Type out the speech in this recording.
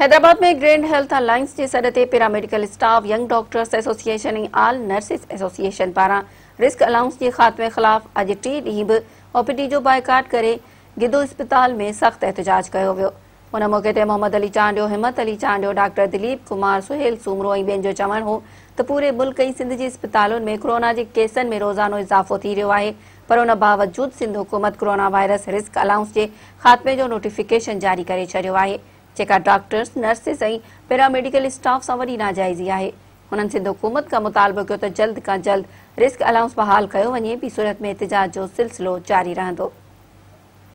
हैदराबाद में grand health અલાયન્સની શરતે paramedical staff young doctors association all nurses association દ્વારા રિસ્ક અલાઉન્સની ખાતમે ખિલાફ આજે ટી ડીબ ઓપીડી जो बायकाट करे गिदो अस्पताल में सख़्त एहतजाज कयो वियो हुन मौक़े ते मोहम्मद अली चांडियो हिमत अली चांडियो डॉक्टर दिलीप कुमार सुहेल सूमरो ऐं जो चवणु हो तो पूरे मुल्क सिंध जी इस्पतालुनि में कोरोना जे केसनि में रोज़ानो इज़ाफ़ो है पर उन बावजूद सिंध हुकूमत कोरोना वायरस रिस्क अलाउंस जे ख़ात्मे जो नोटिफिकेशन जारी कर छॾियो आहे जेका डॉक्टर्स नर्सिस ऐं पैरामेडिकल स्टाफ सां वरी नाजाइज़ी आहे हुननि सिंधु हुकूमत खां मुतालबो कयो त जल्द खां जल्द रिस्क अलाउंस बहाल कयो वञे बि सूरत में ऐतिजाज जो सिलसिलो जारी रहंदो